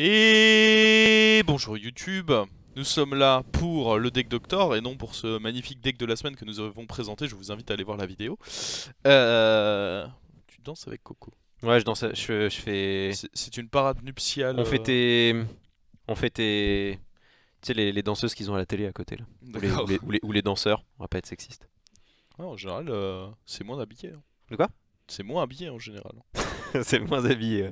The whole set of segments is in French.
Et bonjour YouTube, nous sommes là pour le deck Doctor et non pour ce magnifique deck de la semaine que nous avons présenté, je vous invite à aller voir la vidéo. Euh, tu danses avec Coco Ouais je danse, je, fais... C'est une parade nuptiale... On euh. fait tes... On fait tes... Tu sais les, danseuses qu'ils ont à la télé à côté là. Ou les, danseurs, on va pas être sexiste. Ah, en général euh, c'est moins habillé. Hein. De quoi C'est moins habillé en général. c'est moins habillé.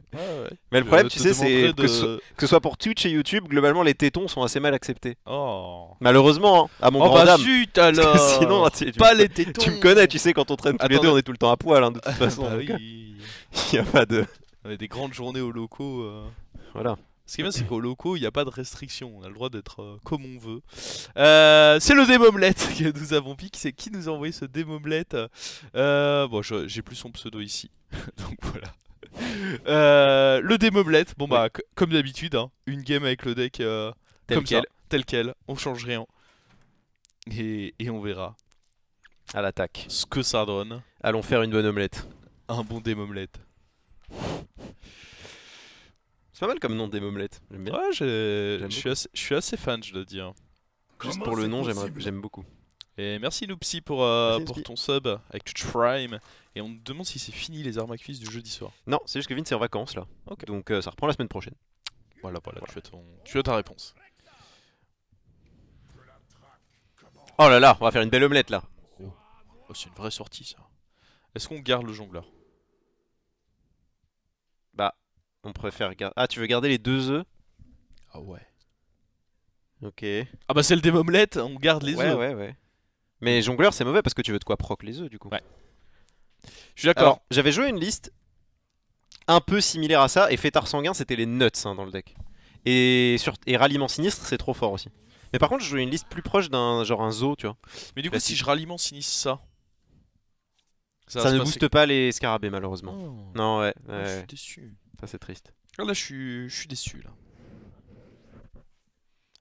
Mais le problème, tu sais, c'est que, que, ce soit pour Twitch et YouTube, globalement, les tétons sont assez mal acceptés. Oh. Malheureusement, hein, à mon oh grand bah alors Sinon, tu, pas les tétons. Tu me connais, tu sais, quand on traîne tous les deux, on est tout le temps à poil, hein, de toute ah, façon. Bah oui. Il n'y a pas de. On a des grandes journées au locaux. Euh. Voilà. Ce qui est bien, c'est qu'au loco il n'y a pas de restriction. On a le droit d'être euh, comme on veut. Euh, c'est le démomelette que nous avons piqué. C'est qui nous a envoyé ce démomelette Bon, j'ai plus son pseudo ici. Donc voilà. Euh, le démoblette, bon bah comme d'habitude, hein, une game avec le deck euh, Tel quel. on change rien. Et, on verra À l'attaque. ce que ça donne, Allons faire une bonne omelette. un bon démoblette. C'est pas mal comme nom des Ouais, je suis assez, fan, je dois dire. Juste pour le nom, j'aime beaucoup. Et merci Noopsy pour, euh, pour ton sub avec Twitch Prime. Et on te demande si c'est fini les armes à cuisses du jeudi soir. Non, c'est juste que Vince est en vacances là. Donc euh, ça reprend la semaine prochaine. Voilà, voilà, Tu, as tu, as ta réponse. Oh là là, on va faire une belle omelette là. Oh. c'est une vraie sortie ça. Est-ce qu'on garde le jongleur Bah, on préfère garder. Ah, tu veux garder les deux œufs Ah ouais. Ok. Ah bah, celle des omelettes, on garde les œufs. Ouais, ouais, ouais. Mais jongleur, c'est mauvais parce que tu veux de quoi proc les œufs du coup. Ouais. Je suis d'accord. J'avais joué une liste un peu similaire à ça, et Fêtard Sanguin, c'était les nuts hein, dans le deck. Et, sur... et Ralliement Sinistre, c'est trop fort aussi. Mais par contre, je jouais une liste plus proche d'un genre un zoo, tu vois. Mais du coup, si je Ralliement Sinistre ça. Ça, ne booste pas les scarabées malheureusement. Oh. Non ouais. Ah, je suis déçu. Ça c'est triste. Ah, là je suis, je suis déçu là.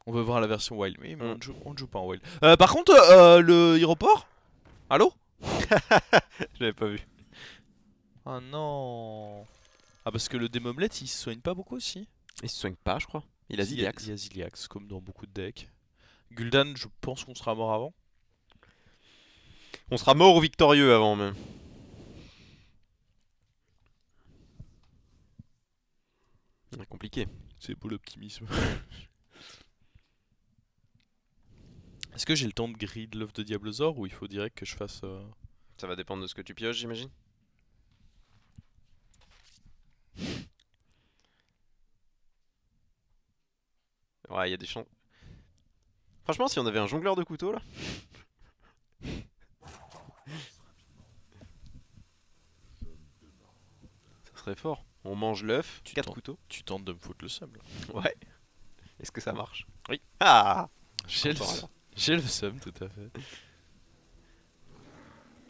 On veut voir la version wild, mais, mm. on, joue, pas en wild. Euh, par contre, euh, euh, le aéroport Allô Je l'avais pas vu. Ah non Ah parce que le Démomlet il se soigne pas beaucoup aussi. Il se soigne pas je crois. Il a Ziliax. Il a Ziliax comme dans beaucoup de decks. Gul'dan je pense qu'on sera mort avant. On sera mort ou victorieux avant même. C'est compliqué. C'est beau l'optimisme. Est-ce que j'ai le temps de grid l'œuf de Diablozor ou il faut direct que je fasse... Euh, ça va dépendre de ce que tu pioches j'imagine Ouais, il y a des champs. Franchement, si on avait un jongleur de couteaux, là. ça serait fort. On mange l'œuf, 4 couteaux. Tu tentes de me foutre le sable. Ouais. Est-ce que ça marche Oui. Ah J'ai le j'ai le seum, tout à fait.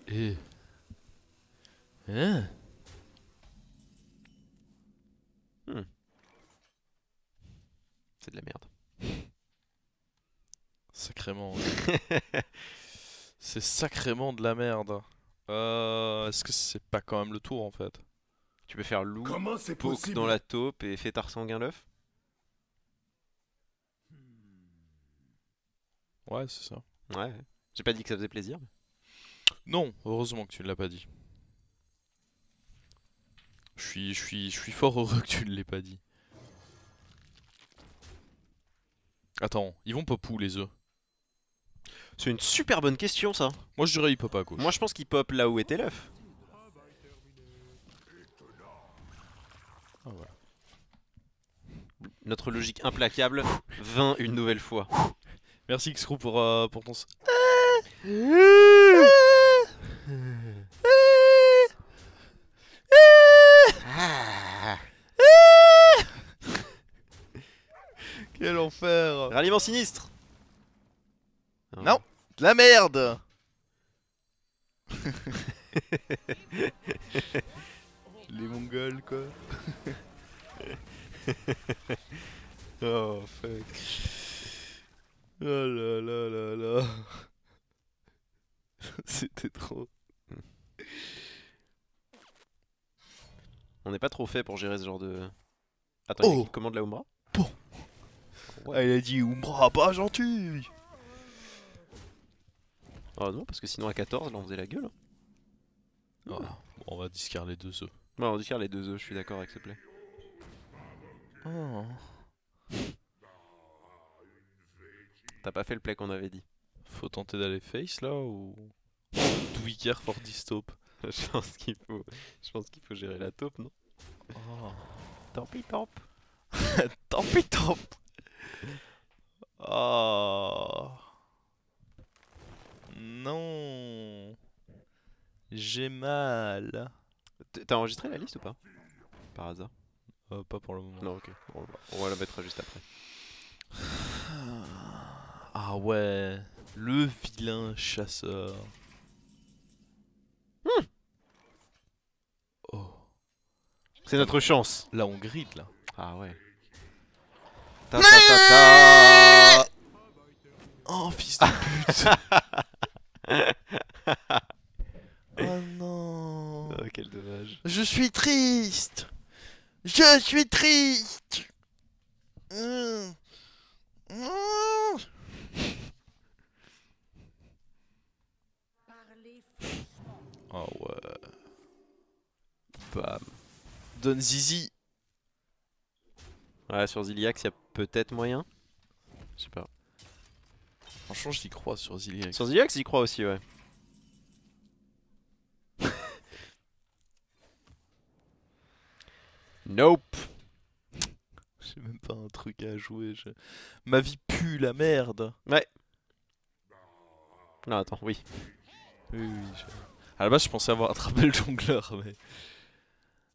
Et... Hein? Hmm. C'est de la merde. Sacrément. C'est sacrément de la merde. Euh, est-ce que c'est pas quand même le tour en fait Tu peux faire loup, poke dans la taupe et fêtard sanguin l'œuf Ouais, c'est ça. Ouais. J'ai pas dit que ça faisait plaisir. Non, heureusement que tu ne l'as pas dit. Je suis, je suis, je suis fort heureux que tu ne l'aies pas dit. Attends, ils vont pop où les œufs C'est une super bonne question ça. Moi je dirais ils pop à gauche. Moi je pense qu'ils pop là où était l'œuf. Ah, Notre logique implacable vint une nouvelle fois. Merci Xcrew pour, euh, pour ton... Ah. Quel enfer Ralliement sinistre Non, la merde Les mongols quoi pour gérer ce genre de. Attends, il oh. commande la Umbra bon. ouais. Elle a dit Umbra pas gentil Oh non, parce que sinon à 14, là on faisait la gueule. Hein. Ah, on va discard les deux œufs. Ouais, on discard les deux œufs, je suis d'accord avec ce play. Oh. T'as pas fait le play qu'on avait dit. Faut tenter d'aller face là ou. twicker for distope Je pense qu'il faut... Je pense qu'il faut gérer la taupe, non Oh. Tant pis, tant Tant pis, Oh. Non. J'ai mal. T'as enregistré la liste ou pas Par hasard euh, Pas pour le moment. Non, ok. Bah, on, va la mettre juste après. Ah ouais. Le vilain chasseur. C'est notre chance. Là, on grid là. Ah ouais. Ta Oh fils de pute. oh non. Oh, quel dommage. Je suis triste. Je suis triste. Donne Zizi. Ouais, sur Ziliax, il y a peut-être moyen. Je sais pas. Franchement, j'y crois sur Ziliax. Sur Ziliax, j'y crois aussi, ouais. nope. J'ai même pas un truc à jouer. Ma vie pue la merde. Ouais. Non, attends, oui. Oui, oui. Je... À la base, je pensais avoir attrapé le jongleur, mais.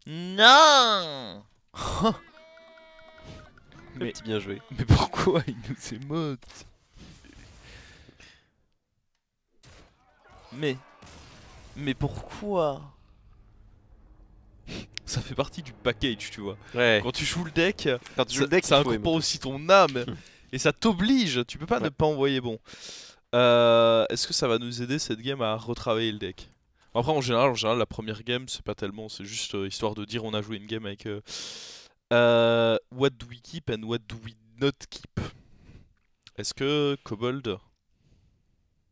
Non Mais bien joué. Mais pourquoi il nous émote Mais... Mais pourquoi ça fait partie du package, tu vois. Ouais. Quand tu joues le deck, ça, aussi ton âme et ça t'oblige. Tu peux pas ne pas envoyer bon. Euh, est-ce que ça va nous aider cette game à retravailler le deck après, en général, en général, la première game, c'est pas tellement, c'est juste euh, histoire de dire on a joué une game avec. Euh, euh, what do we keep and what do we not keep Est-ce que Kobold.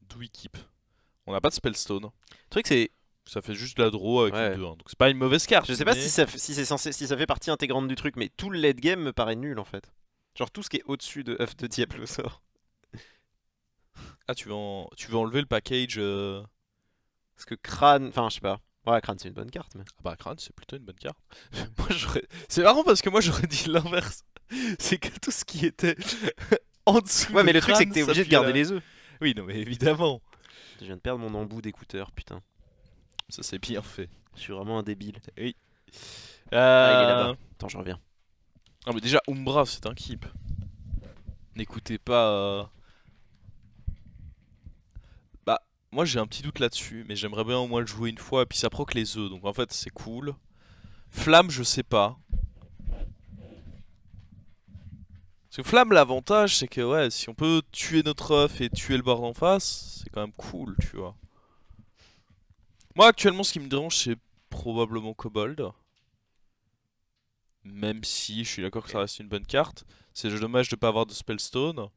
Do we keep On n'a pas de Spellstone. Le truc, c'est. Ça fait juste de la draw avec 2 hein, donc c'est pas une mauvaise carte. Je sais pas si ça, si, censé, si ça fait partie intégrante du truc, mais tout le late game me paraît nul en fait. Genre tout ce qui est au-dessus de œuf de Diablo sort. Ah, tu veux, tu vas enlever le package parce que crâne, enfin je sais pas. Ouais, crâne c'est une bonne carte. Mais... Ah bah crâne c'est plutôt une bonne carte. moi j'aurais. C'est marrant parce que moi j'aurais dit l'inverse. c'est que tout ce qui était en dessous. Ouais, mais le truc c'est que t'es obligé de garder les œufs. Oui, non mais évidemment. Je viens de perdre mon embout d'écouteur, putain. Ça c'est bien fait. Je suis vraiment un débile. Oui. Ah, euh... Attends, je reviens. Non ah, mais déjà Umbra c'est un keep. N'écoutez pas. Euh, Moi j'ai un petit doute là-dessus, mais j'aimerais bien au moins le jouer une fois, et puis ça proc les œufs, donc en fait c'est cool. Flamme, je sais pas. Parce que Flamme, l'avantage c'est que ouais, si on peut tuer notre œuf et tuer le bord en face, c'est quand même cool, tu vois. Moi actuellement ce qui me dérange c'est probablement Kobold. Même si je suis d'accord que ça reste une bonne carte. C'est dommage de pas avoir de Spellstone.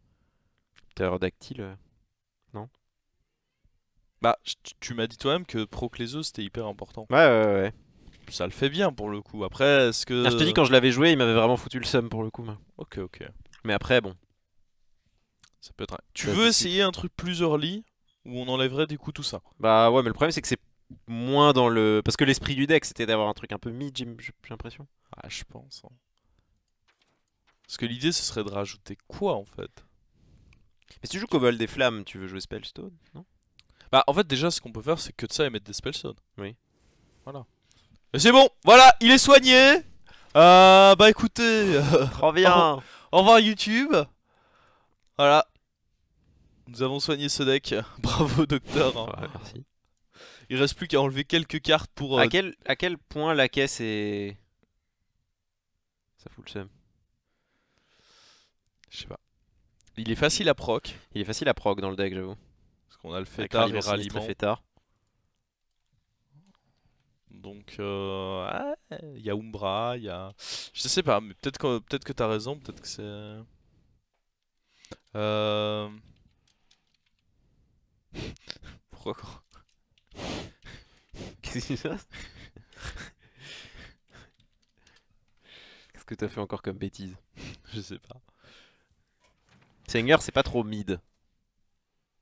Terreur dactyle euh, Non bah, tu m'as dit toi-même que Procleseus c'était hyper important. Ouais, ouais, ouais. Ça le fait bien pour le coup. Après, est-ce que. Ah, je te dis, quand je l'avais joué, il m'avait vraiment foutu le seum pour le coup. Ok, ok. Mais après, bon. Ça peut être. Tu veux essayer un truc plus early où on enlèverait du coup tout ça Bah, ouais, mais le problème c'est que c'est moins dans le. Parce que l'esprit du deck c'était d'avoir un truc un peu mid, j'ai l'impression. Ah, je pense. Hein. Parce que l'idée ce serait de rajouter quoi en fait Mais si tu joues Cobalt des Flammes, tu veux jouer Spellstone, non bah, en fait, déjà, ce qu'on peut faire, c'est que de ça et mettre des spellstones. Oui. Voilà. Mais c'est bon, voilà, il est soigné. Euh, bah écoutez, euh, reviens. Au revoir YouTube. Voilà. Nous avons soigné ce deck. Bravo docteur. merci. Il reste plus qu'à enlever quelques cartes pour... Euh, à, quel, à quel point la caisse est... Ça fout le seum. Je sais pas. Il est facile à proc. Il est facile à proc dans le deck, j'avoue on a le fêtard et ralliement. Donc, euh, ah, il y a Umbra, il y a... Je sais pas, mais peut-être que, peut que t'as raison, peut-être que c'est... Euh... Pourquoi Qu'est-ce que se passe Qu'est-ce que t'as fait encore comme bêtise Je sais pas. Seigneur, c'est pas trop mid.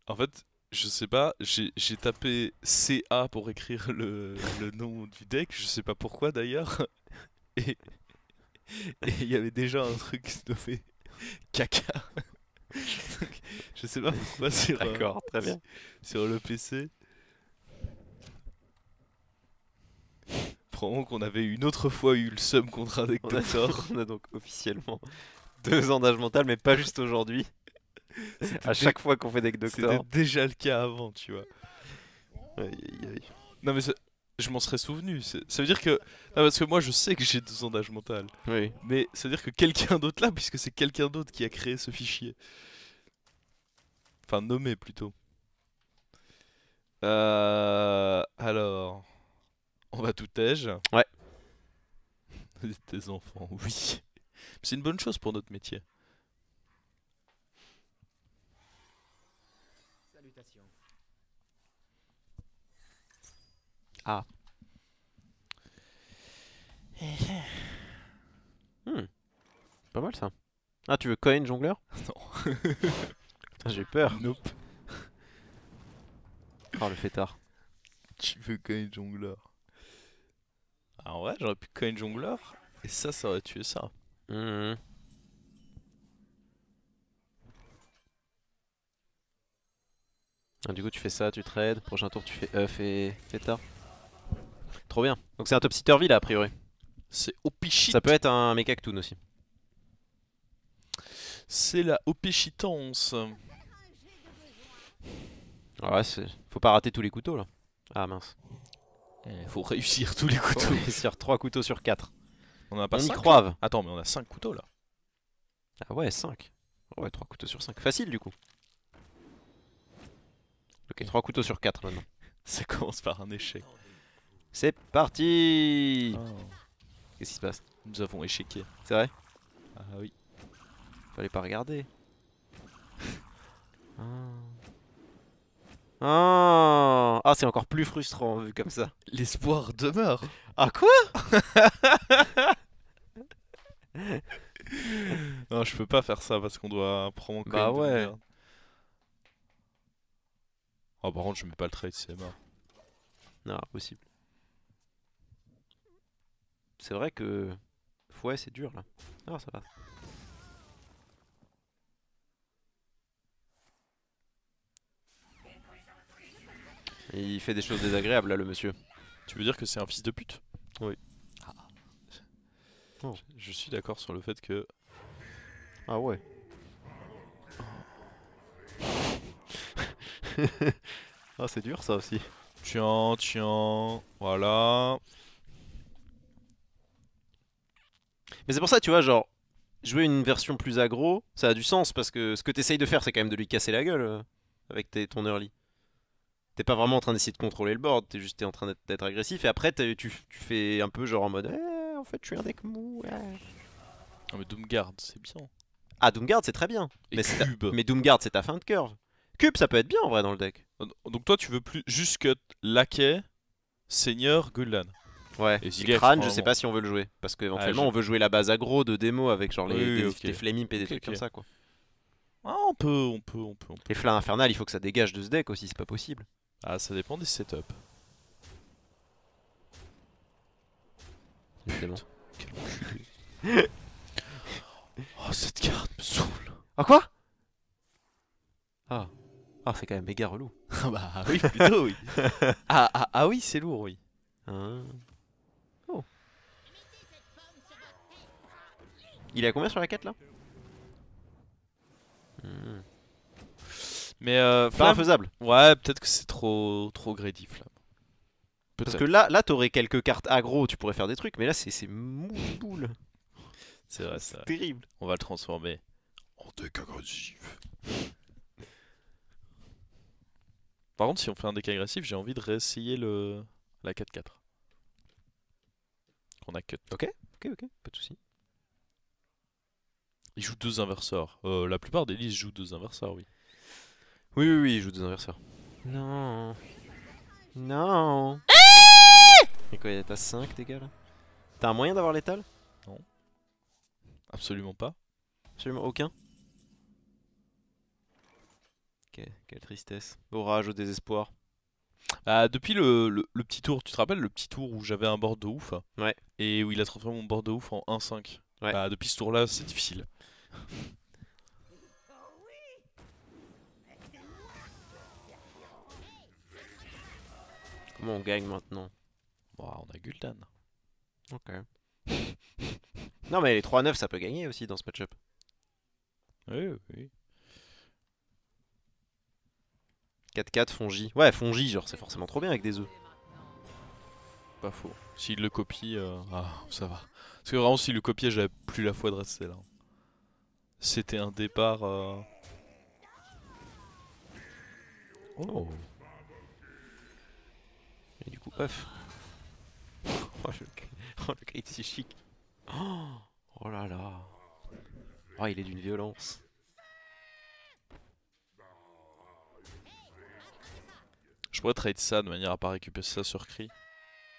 En fait, je sais pas, j'ai tapé CA pour écrire le, nom du deck, je sais pas pourquoi d'ailleurs. Et il y avait déjà un truc qui se caca. je sais pas pourquoi sur, D'accord, très bien. Euh, sur le PC. Prends qu'on avait une autre fois eu le sum contre un deck on a, donc officiellement deux endages mentales, mais pas juste aujourd'hui à chaque fois qu'on fait des docteurs. C'était déjà le cas avant, tu vois. Aïe, aïe, aïe. Non, mais je m'en serais souvenu. Ça veut dire que. parce que moi, je sais que j'ai deux sondages mental. Oui. Mais ça veut dire que quelqu'un d'autre là, puisque c'est quelqu'un d'autre qui a créé ce fichier. Enfin, nommé plutôt. Euh. Alors. On va tout tège. Ouais. Tes enfants, oui. C'est une bonne chose pour notre métier. Ah Pas mal ça. Ah, tu veux coin, jongleur Non. j'ai peur. Nope. Oh, le fêtard. Tu veux coin, jongleur Ah ouais, j'aurais pu coin, jongleur et ça, ça aurait tué ça. Hmm. Ah, du coup, tu fais ça, tu trades. Prochain tour, tu fais œuf et fêtard. Trop bien. Donc c'est un top turvy a priori. C'est Opichit. Ça peut être un mechactoon aussi. C'est la Opichitance. Ah ouais, faut pas rater tous les couteaux là. Ah mince. faut réussir tous les couteaux. Faut réussir 3 couteaux sur 4. On en a pas croive. Attends, mais on a 5 couteaux là. Ah ouais, 5. Ouais, 3 couteaux sur 5. Facile du coup. Ok, 3 couteaux sur 4 maintenant. Ça commence par un échec. C'est parti oh. Qu'est-ce qui se passe Nous avons échequé. C'est vrai Ah oui. Fallait pas regarder. Ah. ah, c'est encore plus frustrant vu comme ça. L'espoir demeure. Ah quoi Non, je peux pas faire ça parce qu'on doit prendre compte. Bah ouais. Ah oh, par contre, je mets pas le trade, c'est mort. Non, possible. C'est vrai que... Fouet, c'est dur, là. Ah ça va. Il fait des choses désagréables, là, le monsieur. Tu veux dire que c'est un fils de pute Oui. Ah. Oh. Je suis d'accord sur le fait que... Ah ouais. ah, c'est dur, ça, aussi. Tiens, tiens, voilà. Mais c'est pour ça, tu vois, genre, jouer une version plus aggro, ça a du sens parce que ce que t'essayes de faire, c'est quand même de lui casser la gueule euh, avec tes, ton early. T'es pas vraiment en train d'essayer de contrôler le board, t'es juste en train d'être agressif et après tu, tu, fais un peu genre en mode eh, en fait je suis un deck mou. Ah. Non mais Doomguard c'est bien. Ah Doomguard c'est très bien. mais, Cube. mais Doomguard c'est ta fin de curve. Cube ça peut être bien en vrai dans le deck. Donc toi tu veux plus juste que laquais, seigneur, Gul'dan. Ouais. Et crâne, je sais pas si on veut le jouer. Parce qu'éventuellement, ah, on veut jouer la base aggro de démo avec genre les, oui, et des trucs comme ça, quoi. Ah, on peut, on peut, on peut. Les flammes infernales il faut que ça dégage de ce deck aussi, c'est pas possible. Ah, ça dépend des setups. Évidemment. oh, cette carte me saoule. Ah, quoi Ah. Ah, c'est quand même méga relou. Ah, bah oui, plutôt, oui. Ah, ah, ah oui, c'est lourd, oui. Hein Il est à combien sur la quête là hmm. Mais euh, Pas infaisable. Ouais, peut-être que c'est trop trop grédif là Parce que là, là t'aurais quelques cartes aggro, tu pourrais faire des trucs, mais là c'est mou boule. c'est vrai, c'est terrible. On va le transformer en deck agressif. Par contre, si on fait un deck agressif, j'ai envie de réessayer le la 4-4. Qu'on a cut. Ok, ok, ok, pas de soucis. Il joue deux inverseurs. Euh, la plupart des listes jouent deux inverseurs, oui. Oui, oui, oui, il joue deux inverseurs. Non. Non. Et quoi, t'as 5 dégâts là T'as un moyen d'avoir l'étal Non. Absolument pas. Absolument aucun quelle tristesse. Orage au désespoir. Bah, depuis le, petit tour, tu te rappelles le petit tour où j'avais un board de ouf Ouais. Et où il a transformé mon board de ouf en 1-5 Ouais. Bah, depuis ce tour-là, c'est difficile. Comment on gagne maintenant Bon, on a Gul'dan. Ok. non, mais les 3-9, ça peut gagner aussi dans ce match-up. Oui, oui. 4-4, Fongi Ouais, Fongi genre, c'est forcément trop bien avec des œufs. Pas faux. S'il le copie, euh, ah, ça va. Parce que vraiment, s'il le copiait, j'avais plus la foi de rester là. C'était un départ... Euh, oh Et du coup, paf. Oh le, oh, le oh, oh là là Oh il est d'une violence Je pourrais trade ça de manière à pas récupérer ça sur Cri.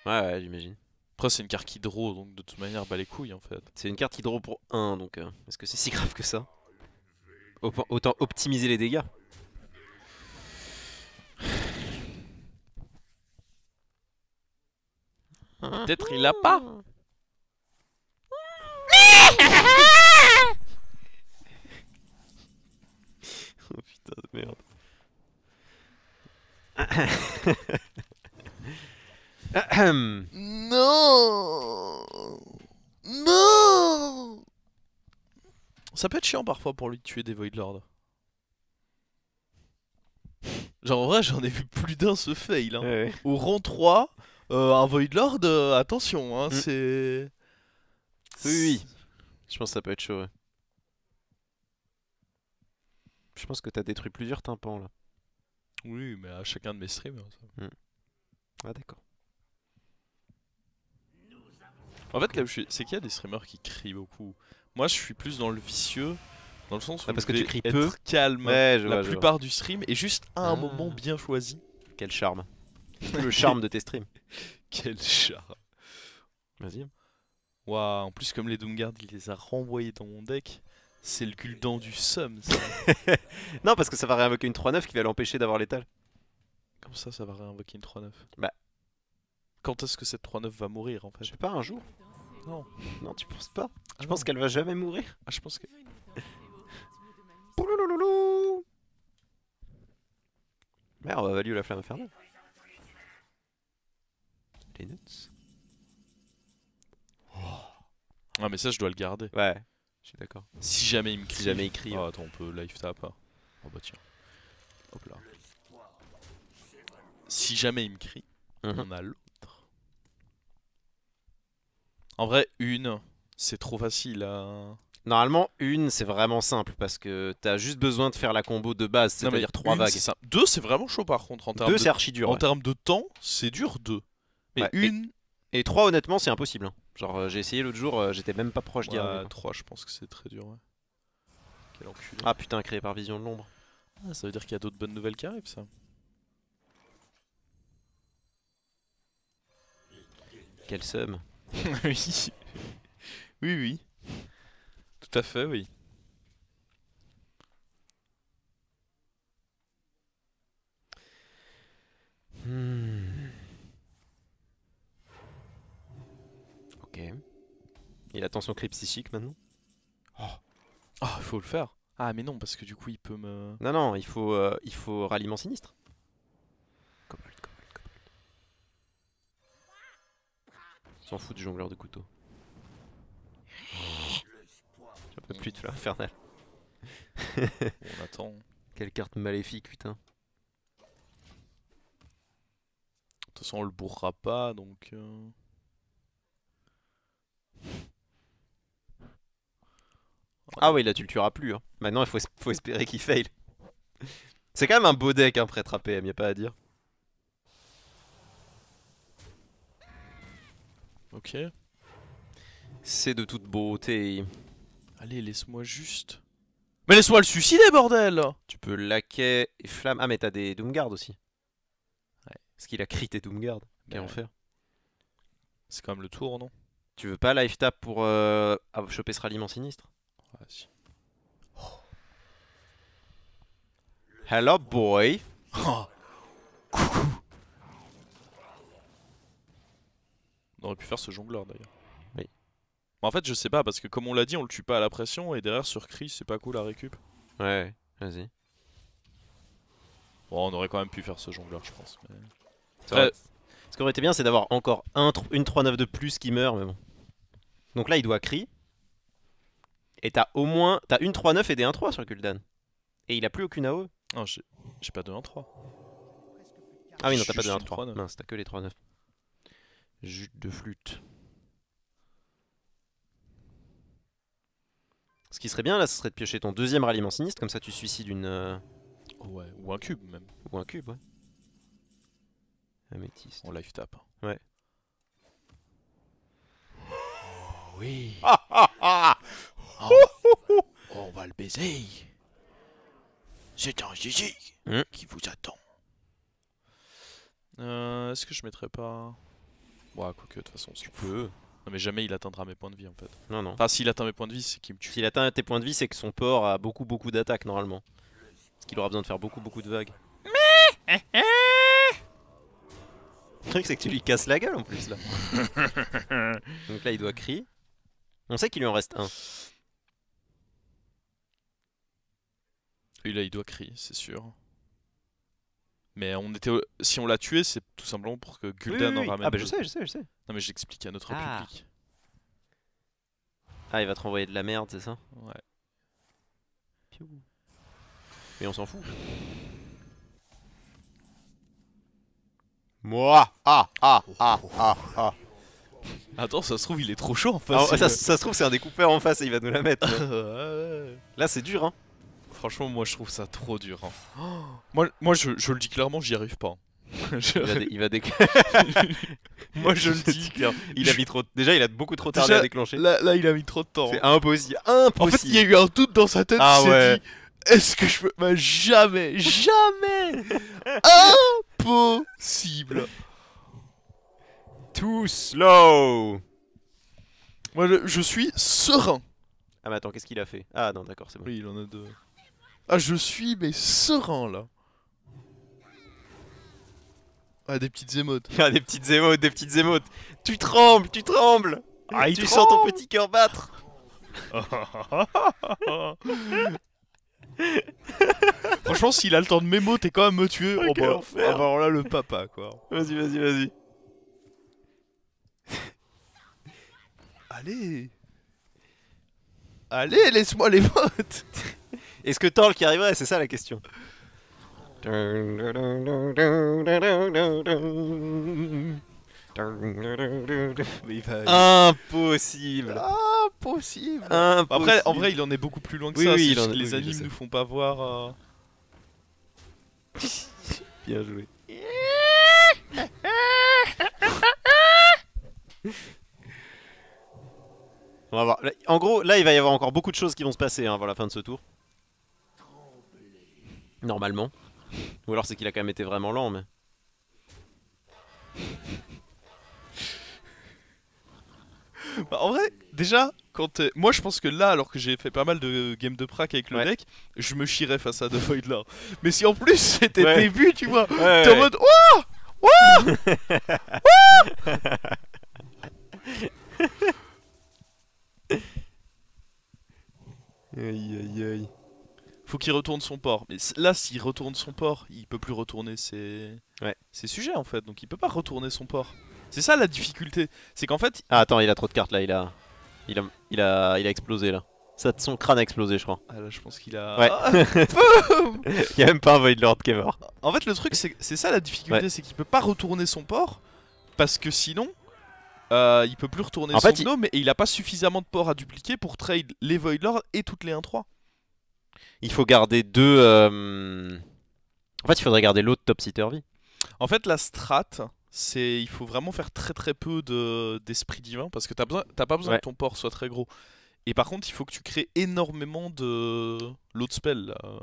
Ouais, ouais, j'imagine. Après, c'est une carte qui donc de toute manière, bah les couilles en fait. C'est une carte qui pour 1, donc euh, est-ce que c'est si grave que ça Autant optimiser les dégâts. Peut-être il l'a pas Oh putain de merde non Non Ça peut être chiant parfois pour lui de tuer des Void Lords. Genre en vrai j'en ai vu plus d'un se fail hein. Au rang 3 euh, Un Void Lord euh, attention hein, mm. c'est... Oui Je pense que ça peut être chaud Je pense que t'as détruit plusieurs tympans là Oui mais à chacun de mes streams hein, mm. Ah d'accord en fait, c'est qu'il y a des streamers qui crient beaucoup. Moi, je suis plus dans le vicieux, dans le sens où parce que tu être peu. calme la plupart du stream et juste à un ah. moment bien choisi. Quel charme. le charme de tes streams. Quel charme. Vas-y. Waouh, en plus, comme les Doomguard, il les a renvoyés dans mon deck. C'est le cul du sum. Non, parce que ça va réinvoquer une 3-9 qui va l'empêcher d'avoir l'étal. Comme ça, ça va réinvoquer une 3-9. Bah, quand est-ce que cette 3-9 va mourir en fait Je sais pas, un jour Non. Non, tu penses pas Je ah pense qu'elle va jamais mourir Ah, je pense que. Merde, on va value la flamme infernale. Les nuts. Oh. Ah, mais ça, je dois le garder. Ouais, je suis d'accord. Si jamais il me crie. Si jamais il crie. oh, attends, on peut live tap. Hein. Oh bah tiens. Hop là. Si jamais il me crie, mhm. on a l'eau. En vrai, une, c'est trop facile à... Hein. Normalement, une, c'est vraiment simple parce que t'as juste besoin de faire la combo de base, c'est-à-dire trois vagues. Deux, c'est vraiment chaud par contre. En termes de... c'est archi dur. En de temps, c'est dur deux. Mais une. Et... trois, honnêtement, c'est impossible. Hein. Genre, euh, j'ai essayé l'autre jour, euh, j'étais même pas proche d'y arriver. trois, je pense que c'est très dur. Ouais. Quel enculé. Ah putain, créé par Vision de l'ombre. Ah, ça veut dire qu'il y a d'autres bonnes nouvelles qui arrivent, ça. Quelle somme. oui. Oui, oui. Tout à fait, oui. Hmm. Ok. Il a tension clé psychique maintenant Oh Ah, faut le faire Ah, mais non, parce que du coup, il peut me... Non, non, il faut, euh, il faut ralliement sinistre. S'en fout du jongleur de couteau. J'en oh. peux plus de l'infernal. On attend. Quelle carte maléfique, putain. De toute façon, on le bourrera pas, donc... Euh. Ah oui là tu le tueras plus. Hein. Maintenant, il faut, espérer qu'il fail. C'est quand même un beau deck, un hein, prêtre APM y'a pas à dire. Ok. C'est de toute beauté. Allez, laisse-moi juste. Mais laisse-moi le suicider, bordel Tu peux laquer et flamme. Ah, mais t'as des Doomguard aussi. Ouais. Parce qu'il a crit tes Doomguard. Bah Quel en faire C'est quand même le tour, non Tu veux pas life tap pour euh, choper ce ralliement sinistre Ouais, si. Hello, boy. Oh. Coucou. On aurait pu faire ce jongleur d'ailleurs. Oui. en fait, je sais pas, parce que comme on l'a dit, on le tue pas à la pression, et derrière sur Chris, c'est pas cool la récup. Ouais, vas-y. Bon, on aurait quand même pu faire ce jongleur, je pense. Ce qui aurait été bien, c'est d'avoir encore un, une 3-9 de plus qui meurt, mais bon. Donc là, il doit Cree Et t'as au moins. T'as une 3-9 et des 1-3 sur Kuldan. Et il a plus aucune AO. E. Non, j'ai pas de 1-3. Ah oui, non, t'as pas de 1-3. Mince, t'as que les 3-9. Jute de flûte. Ce qui serait bien là, ce serait de piocher ton deuxième ralliement sinistre, comme ça tu suicides une... Euh, ouais, ou un cube même. Ou un cube, ouais. Améthyste. On live tap. Ouais. Oh, oui. Ah, ah, ah, ah. Oh, oh, on va le baiser. C'est un Gigi hein qui vous attend. Euh, Est-ce que je mettrais pas... Ouais, quoique, de toute façon, tu peux. Non, mais jamais il atteindra mes points de vie en fait. Non, non. Enfin, s'il atteint mes points de vie, c'est qu'il me tue. S'il atteint tes points de vie, c'est que son port a beaucoup, beaucoup d'attaques normalement. Parce qu'il aura besoin de faire beaucoup, beaucoup de vagues. Mais Le truc, c'est que tu lui casses la gueule en plus là. Donc là, il doit crier. On sait qu'il lui en reste un. Lui là, il doit crier, c'est sûr. Mais on était, si on l'a tué, c'est tout simplement pour que Gul'dan en ramène. Ah bah je sais, je sais, je sais. Non mais j'explique à notre ah. public. Ah, il va te renvoyer de la merde, c'est ça Ouais. Piou. Mais on s'en fout. Moi Ah Ah Ah Ah, ah. Attends, ça se trouve, il est trop chaud en face. Ah, ça, ça, se trouve, c'est un découpeur en face et il va nous la mettre. Là, c'est dur, hein. Franchement, moi je trouve ça trop dur. Hein. moi, moi je, le dis clairement, j'y arrive pas. Hein. Il va, déclencher moi je, le dis. clairement Il a mis trop. Déjà, il a beaucoup trop tard à déclencher. Là, il a mis trop de temps. C'est impossible. Hein. impossible. En fait, il y a eu un doute dans sa tête. Ah il ouais. dit Est-ce que je peux. jamais, jamais Impossible Too slow Moi je suis serein. Ah, mais attends, qu'est-ce qu'il a fait Ah, non, d'accord, c'est bon. Oui, il en a deux. Ah, je suis, mais serein, là. Ah, des petites émotes. Ah, des petites émotes, des petites émotes. Tu trembles, tu trembles. Ah, tu sens ton petit cœur battre. Franchement, s'il a le temps de mémo, t'es quand même me tuer. Oh, bah, ah, bah, alors là, le papa, quoi. Vas-y, vas-y, vas-y. Allez Allez, laisse-moi les votes est-ce que Torl qui arriverait C'est ça la question. Impossible. Impossible. Après, en vrai, il en est beaucoup plus loin que ça. les animes nous font pas voir. Euh, Bien joué. On va voir. En gros, là, il va y avoir encore beaucoup de choses qui vont se passer hein, avant la fin de ce tour. Normalement. Ou alors c'est qu'il a quand même été vraiment lent, mais. Bah, en vrai, déjà, quand moi je pense que là, alors que j'ai fait pas mal de games de prac avec le mec, deck, je me chirais face à The Void là. Mais si en plus c'était début, tu vois, t'es en mode Ouah Oh, Aïe aïe aïe faut qu'il retourne son port. Mais là, s'il retourne son port, il peut plus retourner ses... Ouais. sujets en fait. Donc il peut pas retourner son port. C'est ça la difficulté. C'est qu'en fait. Ah, attends, il a trop de cartes là. Il a. Il a, il a, explosé là. Ça, son crâne a explosé, je crois. Ah là, je pense qu'il a. Ouais. Ah. il y a même pas un Void Lord qui est mort. En fait, le truc, c'est ça la difficulté, c'est qu'il peut pas retourner son port parce que sinon, euh, il peut plus retourner son nom. et il a pas suffisamment de ports à dupliquer pour trade les Void Lords et toutes les 1-3 il faut garder deux. Euh, en fait, il faudrait garder l'autre top sitter vie. En fait, la strat, c'est il faut vraiment faire très très peu d'esprit divin parce que t'as besoin... pas besoin que ton port soit très gros. Et par contre, il faut que tu crées énormément de l'autre spell. Euh,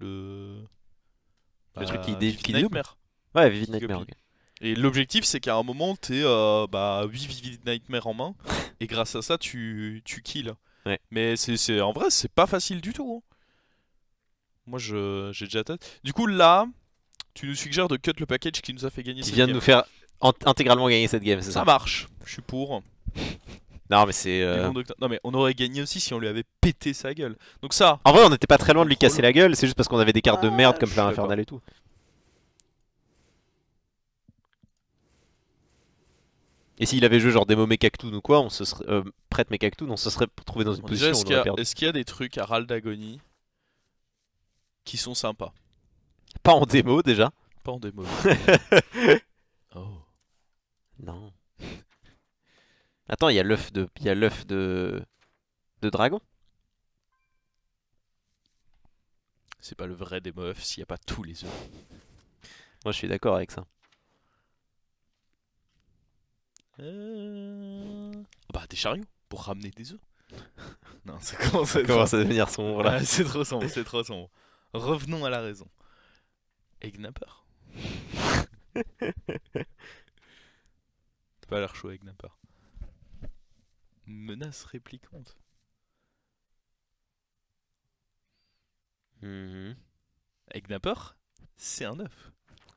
le... le bah, truc qui, dé... Nightmare. Ouais, Vivid Nightmare. Et l'objectif, c'est qu'à un moment, tu es euh, bah, 8 Vivid Nightmare en main, et grâce à ça, tu, tu kills. Mais c'est en vrai, c'est pas facile du tout. Hein. Moi, je... j'ai déjà tête. Du coup, là, tu nous suggères de cut le package qui nous a fait gagner cette game. Qui vient de nous faire intégralement gagner cette game, c'est ça Ça marche, je suis pour. non mais c'est... Euh, non mais on aurait gagné aussi si on lui avait pété sa gueule. Donc ça... En vrai on n'était pas très loin de lui casser la gueule, c'est juste parce qu'on avait des cartes de ah, merde comme Flare Infernal et tout. Et s'il avait joué genre des démo cactus ou quoi, on se serait... Euh, prête cactus on se serait trouvé dans une position... Est-ce qu'il y, a... des trucs à d'agonie qui sont sympas. Pas en démo déjà Pas en démo. oh. Non. Attends, il y a l'œuf de. Il y a l'œuf de. de dragon C'est pas le vrai démo œuf s'il n'y a pas tous les œufs. Moi je suis d'accord avec ça. Euh. Bah des chariots pour ramener des œufs. non, ça commence à, devenir sombre là. Ah, c'est trop sombre, c'est trop sombre revenons à la raison. Egnapper. T'as pas l'air chaud, Egnapper. Menace répliquante. Mmh. Egnapper, c'est un œuf.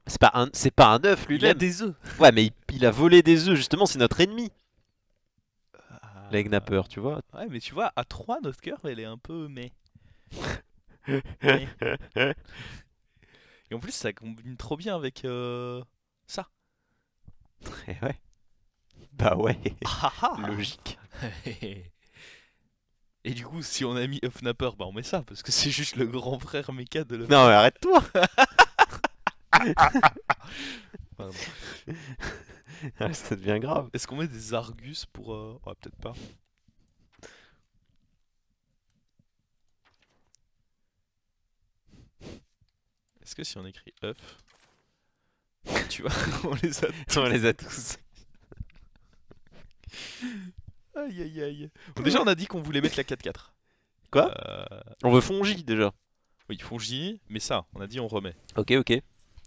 C'est pas un, c'est pas un œuf lui Il a des œufs. Ouais, mais il, a volé des œufs justement. C'est notre ennemi. Euh... tu vois. Ouais, mais tu vois, à 3, notre cœur, elle est un peu mais. Et en plus, ça combine trop bien avec euh, ça. Eh ouais. Bah ouais. Ah, ah. Logique. Et du coup, si on a mis offnapper bah on met ça, parce que c'est juste le grand frère méca de Non, mais arrête-toi Ça devient grave. Est-ce qu'on met des Argus pour. Euh, ouais, peut-être pas. Est-ce que si on écrit œuf, tu vois, on les a tous. les a aïe aïe aïe. déjà, on a dit qu'on voulait mettre la 4-4. Quoi euh, On veut Fongi déjà. Oui, Fongi, mais ça, on a dit on remet. Ok, ok.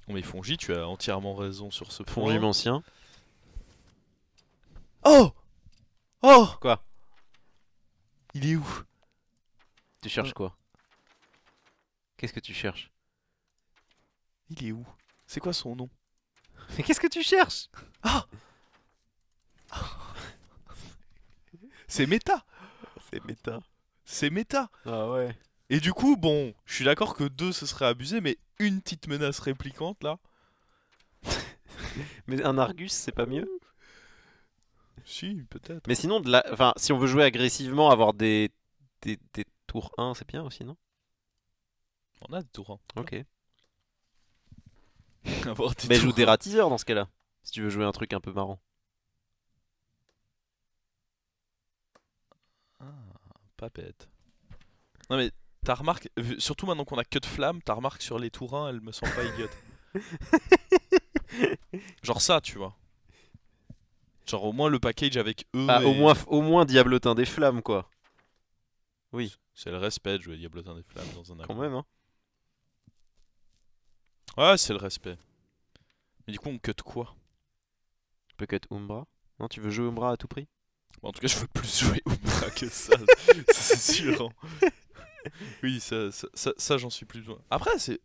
On oh, met Fongi, tu as entièrement raison sur ce point. Fongi ancien Oh Oh Quoi Il est où Tu cherches euh. quoi Qu'est-ce que tu cherches il est où C'est quoi son nom Mais qu'est-ce que tu cherches ah C'est méta C'est méta. C'est méta Ah ouais. Et du coup, bon, je suis d'accord que deux ce serait abusé, mais une petite menace répliquante là. mais un Argus, c'est pas mieux Si, peut-être. Mais sinon, de la... enfin, si on veut jouer agressivement, avoir des, des... des tours 1, c'est bien aussi, non On a des tours 1. Ok. Mais joue des ratiseurs dans ce cas-là, si tu veux jouer un truc un peu marrant. Ah, pas bête. Non mais ta remarque, surtout maintenant qu'on a que de flammes, ta remarque sur les tourins, elle me semble pas idiote. Genre ça, tu vois. Genre au moins le package avec eux. Bah, au, moins, au moins Diablotin des flammes, quoi. Oui. C'est le respect de jouer Diablotin des flammes dans un Quand même, hein. Ouais, c'est le respect. Mais du coup, on cut quoi On peut cut Umbra Non, tu veux jouer Umbra à tout prix En tout cas, je veux plus jouer Umbra que ça, c'est sûr. Hein. Oui, ça, ça, j'en suis plus loin Après, c'est.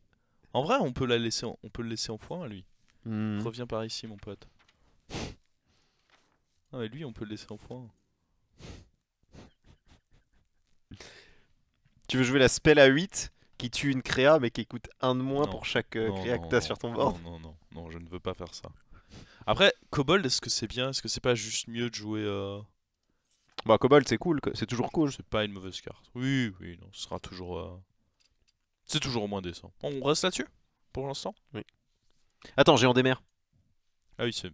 En vrai, on peut, la laisser on peut le laisser en foin lui. Hmm. Reviens par ici, mon pote. Ah, mais lui, on peut le laisser en foin Tu veux jouer la spell à 8 qui tue une créa mais qui coûte un de moins pour chaque euh, créa que t'as sur ton board. Non, non, non, je ne veux pas faire ça. Après, Kobold, est-ce que c'est bien Est-ce que c'est pas juste mieux de jouer. Euh... Bah, Kobold, c'est cool, c'est toujours cool. C'est pas une mauvaise carte. Oui, oui, non, ce sera toujours. Euh, c'est toujours au moins décent. On reste là-dessus Pour l'instant Oui. Attends, j'ai en mers. Ah oui, c'est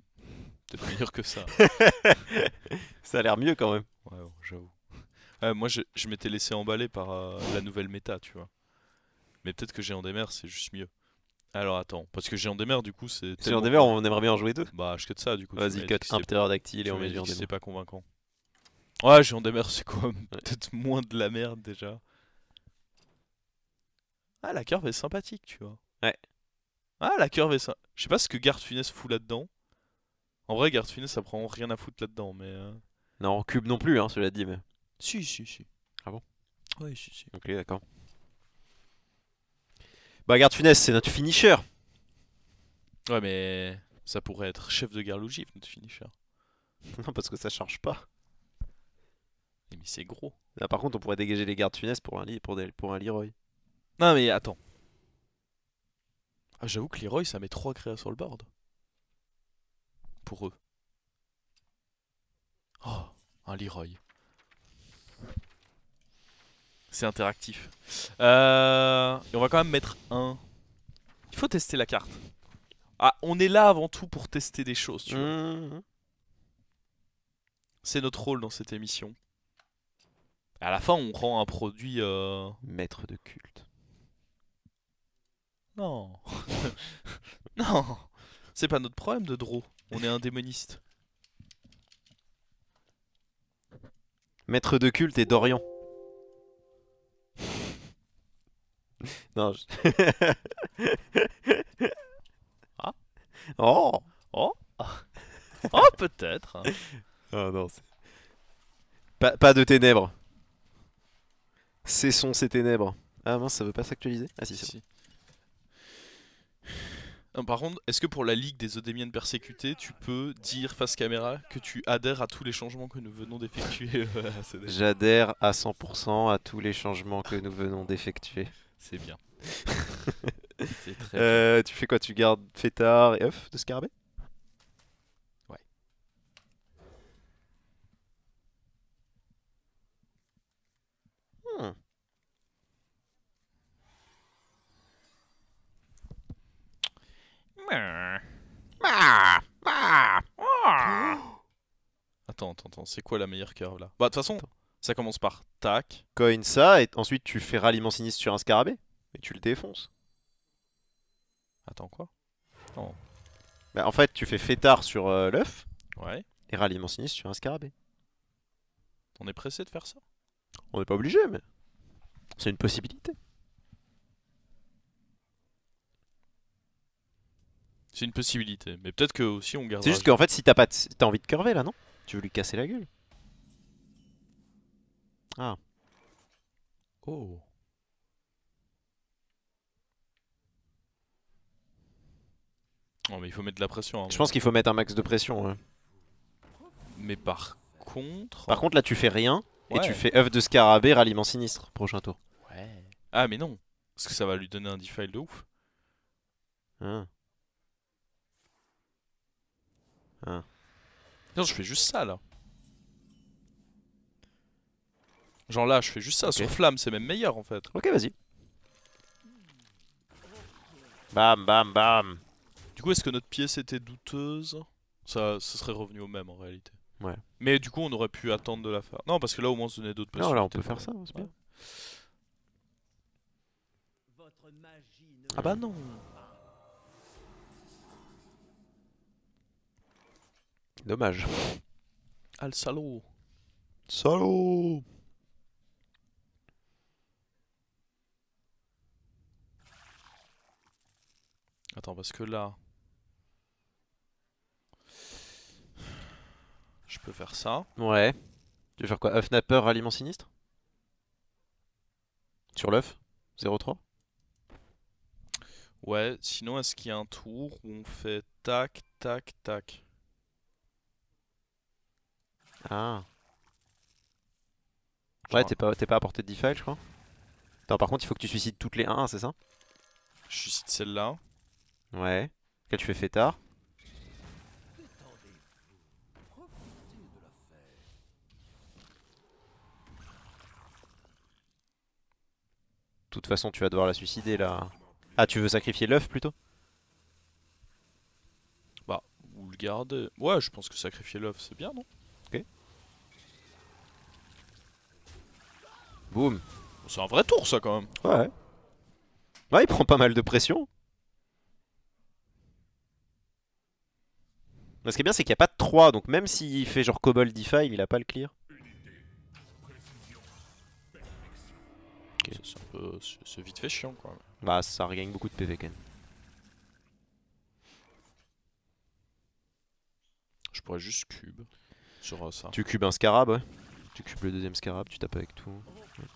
peut-être meilleur que ça. ça a l'air mieux quand même. Ouais, j'avoue. moi, je m'étais laissé emballer par euh, la nouvelle méta, tu vois. Mais peut-être que Géant des Mers, c'est juste mieux. Alors attends, parce que Géant des Mers, du coup, c'est. Géant des Mers, on aimerait bien en jouer deux. Bah, je cut ça, du coup. Vas-y, cut un ptérodactyle et on met Géant des Mers. C'est pas convaincant. Ouais, Géant des Mers, c'est quoi Peut-être moins de la merde déjà. Ah, la curve est sympathique, tu vois. Ouais. Ah, la curve est ça. Je sais pas ce que Garde Funès fout là-dedans. En vrai, Garde Funès, ça prend rien à foutre là-dedans, mais. Euh. Non, en cube non plus, hein, cela dit, mais. Si, si, si. Ah bon Oui, si, si. Ok, d'accord. Bah, garde funès c'est notre finisher. Ouais, mais ça pourrait être chef de guerre logique notre finisher. non, parce que ça charge pas. Mais c'est gros. Là, par contre, on pourrait dégager les gardes funès pour un, pour, pour un Leroy. Non, mais attends. Ah, j'avoue que Leroy, ça met 3 créas sur le board. Pour eux. Oh, un Leroy. C'est interactif. Euh, et on va quand même mettre un. Il faut tester la carte. Ah, on est là avant tout pour tester des choses, mhm. C'est notre rôle dans cette émission. À la fin, on rend un produit... Euh, Maître de culte. Non. non. C'est pas notre problème de draw. On est un démoniste. Maître de culte et Dorian. Non, ah. oh. Oh. oh Oh peut-être ah non, Pas, de ténèbres. son ces ténèbres. Ah mince, ça veut pas s'actualiser Ah si, si. Euh, par contre, est-ce que pour la Ligue des Odémiennes persécutées, tu peux dire face caméra que tu adhères à tous les changements que nous venons d'effectuer euh, J'adhère à 100% à tous les changements que nous venons d'effectuer. C'est euh, bien. tu fais quoi Tu gardes fêtard et œuf de Scarabée Ouais. Hmm. Attends, attends, attends, c'est quoi la meilleure curve là Bah de toute façon, ça commence par tac. Coin ça, et ensuite tu fais ralliement sinistre sur un scarabée. Et tu le défonces. Attends, quoi bah, en fait, tu fais fêtard sur euh, l'œuf. Ouais. Et ralliement sinistre sur un scarabée. On est pressé de faire ça On n'est pas obligé, mais. C'est une possibilité. C'est une possibilité, mais peut-être que aussi on garde. C'est juste qu'en fait, si t'as pas, t'as envie de curver là, non Tu veux lui casser la gueule ah. Oh. Non, mais il faut mettre de la pression. Hein. Je pense qu'il faut mettre un max de pression. Mais par contre. Par contre, là, tu fais rien et tu fais œuf de scarabée, ralliement sinistre, prochain tour. Ouais. Ah, mais non. Parce que ça va lui donner un defile de ouf. Hein. Non, je fais juste ça là. Genre là, je fais juste ça, sur flamme, c'est même meilleur en fait. Ok, vas-y. Bam, bam, bam. Du coup, est-ce que notre pièce était douteuse ça, ça serait revenu au même en réalité. Ouais. Mais du coup, on aurait pu attendre de la faire. Non, parce que là, au moins, on se donnait d'autres possibilités. Non, là, on peut faire ça, c'est bien. Ah bah non Dommage. Al ah, le salaud Attends, parce que là... Je peux faire ça. Ouais. Tu veux faire quoi Oeuf napper, ralliement sinistre Sur l'œuf 03. Ouais, sinon est-ce qu'il y a un tour où on fait tac, tac, tac Ah. ouais, t'es pas, à portée de defile, je crois. Attends, par contre, il faut que tu suicides toutes les 1 c'est ça Je suicide celle-là. Ouais. que tu fais fêtard. De toute façon, tu vas devoir la suicider là. Ah, tu veux sacrifier l'œuf plutôt Bah, ou le garder. Ouais, je pense que sacrifier l'œuf c'est bien, non Ok. Boum. C'est un vrai tour ça quand même. Ouais. Ouais, il prend pas mal de pression. ce qui est bien, c'est qu'il n'y a pas de 3, donc même s'il fait genre Cobalt defy il a pas le clear. Okay. C'est vite fait chiant quoi. Bah, ça regagne beaucoup de PV quand même. Je pourrais juste cube sur ça. Tu cubes un scarab, ouais. Tu cubes le deuxième scarab, tu tapes avec tout.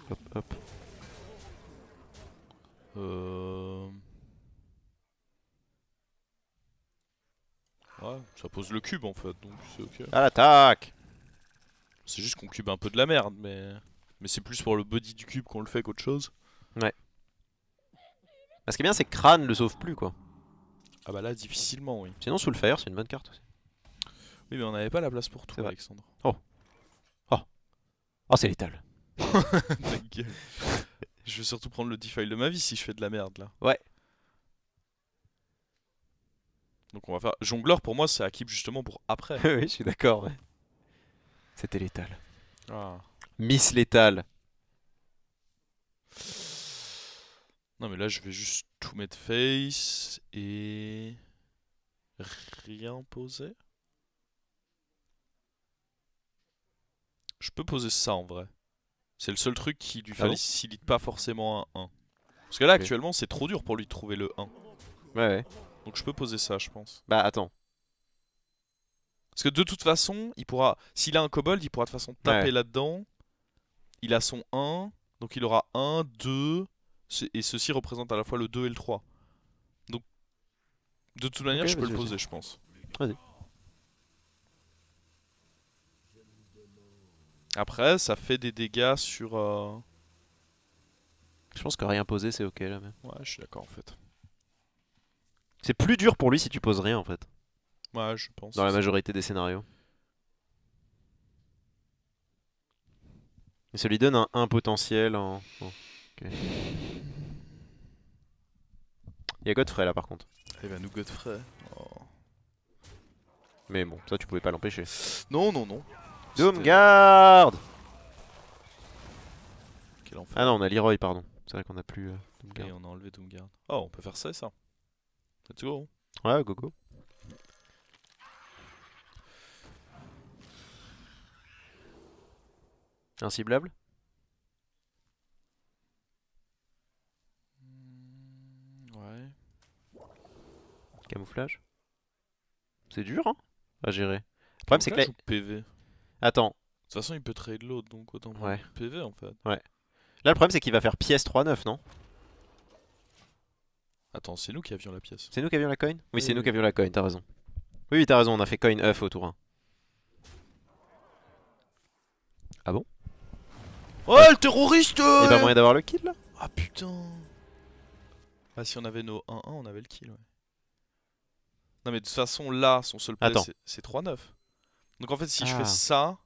Hop, hop. Euh. Ouais, ça pose le cube en fait, donc c'est ok. À ah, l'attaque C'est juste qu'on cube un peu de la merde, mais... Mais c'est plus pour le body du cube qu'on le fait qu'autre chose. Ouais. Parce bah, ce qui est bien, c'est que Crane le sauve plus, quoi. Ah bah là, difficilement, oui. Sinon, sous le fire, c'est une bonne carte aussi. Oui, mais on n'avait pas la place pour tout, Alexandre. Oh. Oh. Oh, c'est létal. je vais surtout prendre le defile de ma vie si je fais de la merde, là. Ouais. Donc on va faire... Jongleur pour moi c'est Akib justement pour après. oui je suis d'accord. Ouais. C'était létal. Ah. Miss létal. Non mais là je vais juste tout mettre face et... Rien poser Je peux poser ça en vrai. C'est le seul truc qui lui ah facilite pas forcément un 1. Parce que là actuellement c'est trop dur pour lui de trouver le 1. Ouais ouais. Donc je peux poser ça, je pense. Bah attends. Parce que de toute façon, il pourra. S'il a un kobold, il pourra de toute façon taper là-dedans. Il a son 1. Donc il aura 1, 2. Et ceci représente à la fois le 2 et le 3. Donc. De toute manière, je peux le poser, je pense. Après, ça fait des dégâts sur. Euh, je pense que rien poser, c'est ok là. même. Ouais, je suis d'accord en fait. C'est plus dur pour lui si tu poses rien en fait. Ouais, je pense. Dans la majorité des scénarios. Et ça lui donne un 1 potentiel en. Il y a Godfrey là par contre. Eh ben nous Godfrey. Oh. Mais bon, ça tu pouvais pas l'empêcher. Non, non, non. Doomguard Ah non, on a Leroy, pardon. C'est vrai qu'on a plus Et euh, on a enlevé Doomguard. Oh, on peut faire ça et ça. Let's go. Ouais, go go. ciblable mm, Ouais. Camouflage C'est dur, hein À gérer. Le problème, c'est que là. PV Attends. De toute façon, il peut trade l'autre, donc autant ouais. PV en fait. Ouais. Là, le problème, c'est qu'il va faire pièce 3-9, non Attends, c'est nous qui avions la pièce. C'est nous qui avions la coin Oui, c'est nous qui euh, avions la coin, t'as raison. Oui, oui, t'as raison, on a fait coin œuf au tour 1. Ah bon Oh, le terroriste Y'a pas euh moyen d'avoir le kill là Ah putain Ah, si on avait nos 1-1, on avait le kill, ouais. Non, mais de toute façon, là, son seul play, c'est 3-9. Donc en fait, si je fais ah. ça.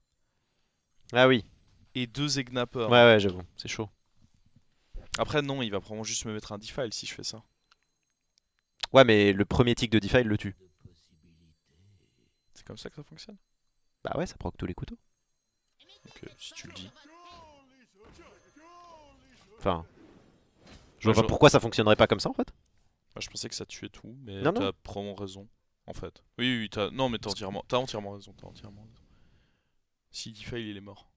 Ah oui. Et deux Egnappers. Ouais, ouais, j'avoue, c'est chaud. Après, non, il va probablement juste me mettre un defile si je fais ça. Ouais, mais le premier tick de Defile le tue. C'est comme ça que ça fonctionne Bah ouais, ça proc tous les couteaux. Ok, si tu le dis. Enfin, je pourquoi ça fonctionnerait pas comme ça en fait. je pensais que ça tuait tout, mais t'as probablement raison, en fait. Oui, oui, t'as... Non, mais t'as entièrement... entièrement raison, t'as entièrement Si Defile il est mort.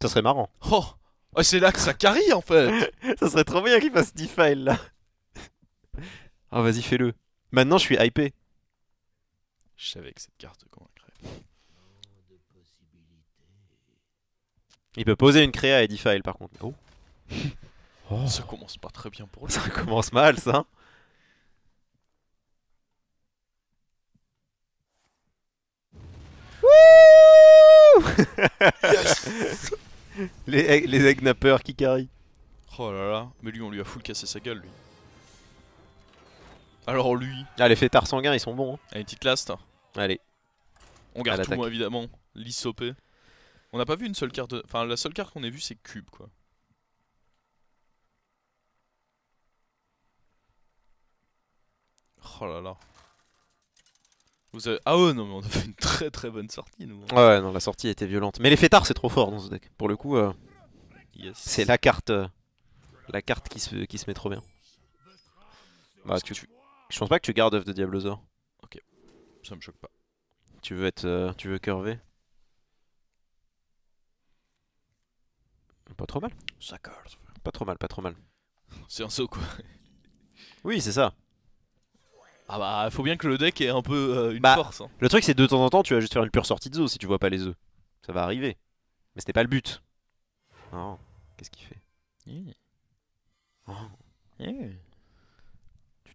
Ça serait marrant. Oh ah, c'est là que ça carie, en fait Ça serait trop bien qu'il fasse Defile là. Ah, vas-y, fais-le. Maintenant, je suis hypé. Je savais que cette carte convaincrait. Il peut poser une créa et défile par contre. Oh. oh. Ça commence pas très bien pour lui. Ça commence mal ça. les, egg les qui carry. Oh là là, mais lui on lui a full cassé sa gueule lui. Alors lui. Ah, les fêtards sanguins, ils sont bons. Hein. une petite last. Allez. On garde tout, évidemment. Lissopé. On n'a pas vu une seule carte. Enfin, la seule carte qu'on ait vue, c'est Cube, quoi. Oh là là. Vous Ah ouais, non, mais on a fait une très très bonne sortie, nous. Hein. Ouais, non, la sortie était violente. Mais les fêtards, c'est trop fort dans ce deck. Pour le coup, euh, c'est la carte. Euh, la carte qui se, qui se met trop bien. Bah, tu... tu... Je pense pas que tu gardes œuf de Diablozor. Ok, ça me choque pas. Tu veux être. Euh, tu veux curver Pas trop mal. Ça Pas trop mal, pas trop mal. C'est un saut quoi. oui, c'est ça. Ah bah, faut bien que le deck ait un peu euh, une bah, force. Hein. Le truc, c'est de temps en temps, tu vas juste faire une pure sortie de zoo si tu vois pas les oeufs Ça va arriver. Mais c'était pas le but. Non, oh, qu'est-ce qu'il fait Oh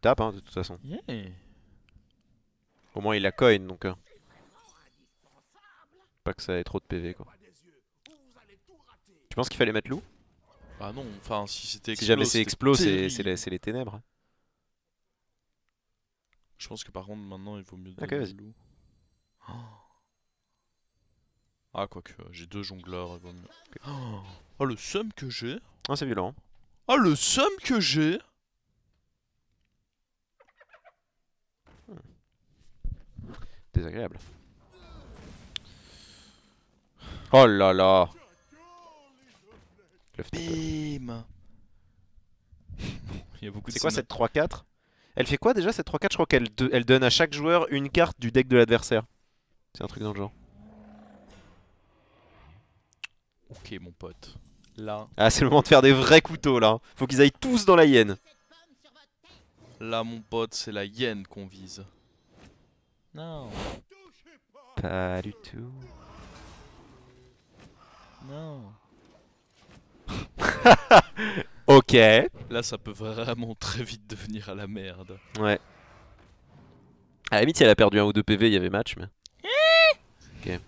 tape, hein, de toute façon. Au moins, il a coin, donc... Hein. Pas que ça ait trop de PV, quoi. Tu penses qu'il fallait mettre loup Bah non, enfin, si c'était Si jamais c'est explos, c'est les, les ténèbres. Je pense que par contre, maintenant, il vaut mieux okay, loup. Ah Ah, quoique, euh, j'ai deux jongleurs. Ah Oh, le seum que j'ai. Ah, c'est violent. Ah, le seum que j'ai. désagréable. Oh là là Bim C'est quoi cette 3-4 Elle fait quoi déjà cette 3-4 Je crois qu'elle elle donne à chaque joueur une carte du deck de l'adversaire. C'est un truc dans le genre. Ok mon pote. Là. Ah c'est le moment de faire des vrais couteaux là. Faut qu'ils aillent tous dans la hyène. Là mon pote c'est la hyène qu'on vise. Non. Pas du tout. Non. ok. Là, ça peut vraiment très vite devenir à la merde. Ouais. À la limite, si elle a perdu un ou deux PV, il y avait match, mais. Ok.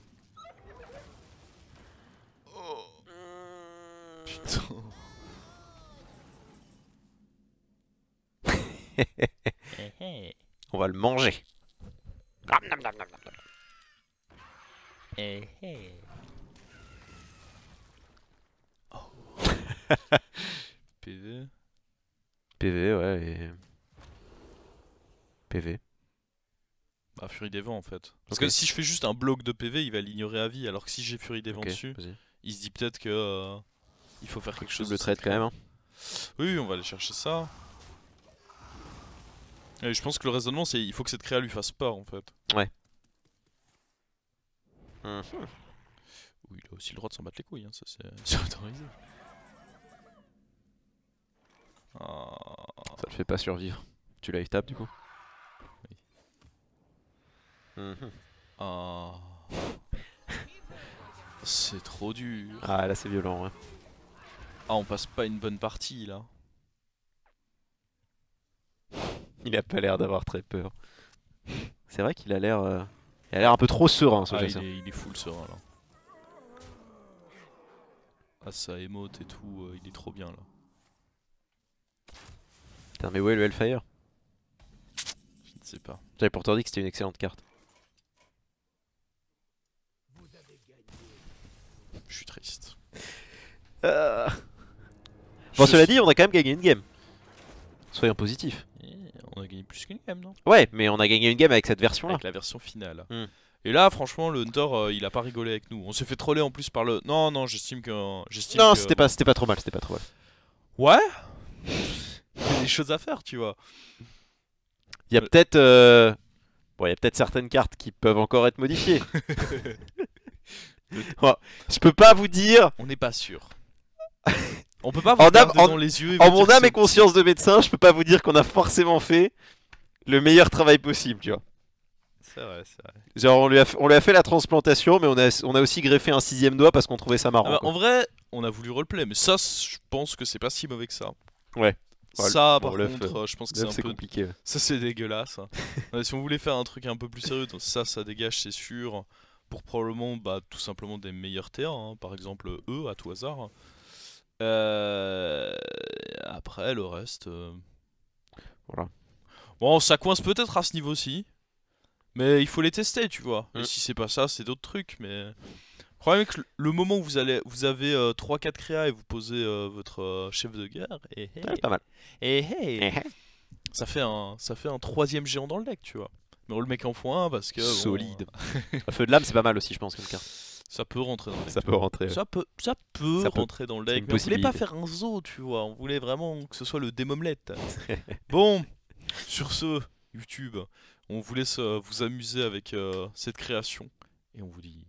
Putain. Eh, eh. On va le manger. Eh, oh. PV. PV, ouais. Et... PV. Bah, Fury des vents en fait. Parce que si je fais juste un bloc de PV, il va l'ignorer à vie. Alors que si j'ai Fury des vents dessus, il se dit peut-être que. Euh, il faut faire quelque chose. Le trade quand même. Hein. Oui, on va aller chercher ça je pense que le raisonnement c'est il faut que cette créa lui fasse pas en fait. Ouais. Mhm. Oui, il a aussi le droit de s'en battre les couilles, hein. ça c'est autorisé. Ça le fait pas survivre. Tu l'as tap du coup Oui. Ah. c'est trop dur. Ah là c'est violent ouais. Ah on passe pas une bonne partie là. Il a pas l'air d'avoir très peur. C'est vrai qu'il a l'air euh, il a l'air un peu trop serein ah, Il est, full serein là. Ah ça émote et tout, euh, il est trop bien là. Putain mais où est le Hellfire Je ne sais pas. J'avais pourtant dit que c'était une excellente carte. Je suis triste. Euh. Bon, cela dit, on a quand même gagné une game. Soyons positifs on a gagné plus qu'une game, non Ouais, mais on a gagné une game avec cette version-là. Avec la version finale. Hmm. Et là, franchement, le Hunter, euh, il a pas rigolé avec nous. On s'est fait troller en plus par le. Non, non, j'estime que. non, c'était pas, pas trop mal, c'était pas trop mal. Ouais. Il y a des choses à faire, tu vois. Il y a euh. peut-être. Euh, bon, il y a peut-être certaines cartes qui peuvent encore être modifiées. je peux pas vous dire. On n'est pas sûr. On peut pas vous en les yeux. Et mon âme et conscience de médecin, je peux pas vous dire qu'on a forcément fait le meilleur travail possible, tu vois. C'est vrai, c'est vrai. Genre, on lui, a fait, la transplantation, mais on a, aussi greffé un sixième doigt parce qu'on trouvait ça marrant. Ah bah, en vrai, on a voulu roleplay, mais ça, je pense que c'est pas si mauvais que ça. Ouais. Ça, par contre, je pense que c'est un peu compliqué. Ça, c'est dégueulasse. Hein. si on voulait faire un truc un peu plus sérieux, ça, ça dégage, c'est sûr. Pour probablement, bah, tout simplement des meilleurs terres, hein. par exemple, eux, à tout hasard. Hein. Euh, après, le reste. Euh, voilà. Bon, ça coince peut-être à ce niveau-ci. Mais il faut les tester, tu vois. Et mm. si c'est pas ça, c'est d'autres trucs. Mais. Le que le- moment où vous, allez, vous avez 3-4 euh, créas et vous posez votre chef de guerre, et ça, fait un, ça fait un troisième géant dans le deck, tu vois. Mais on le mec en foin, parce que. Solide. Feu de l'âme c'est pas mal aussi, je pense, comme carte. Ça peut rentrer dans le deck. Ça peut rentrer. Ça peut, rentrer dans le deck. Mais on voulait pas faire un zoo, tu vois. On voulait vraiment que ce soit le démomelette. bon, sur ce, YouTube, on vous laisse euh, vous amuser avec euh, cette création. Et on vous dit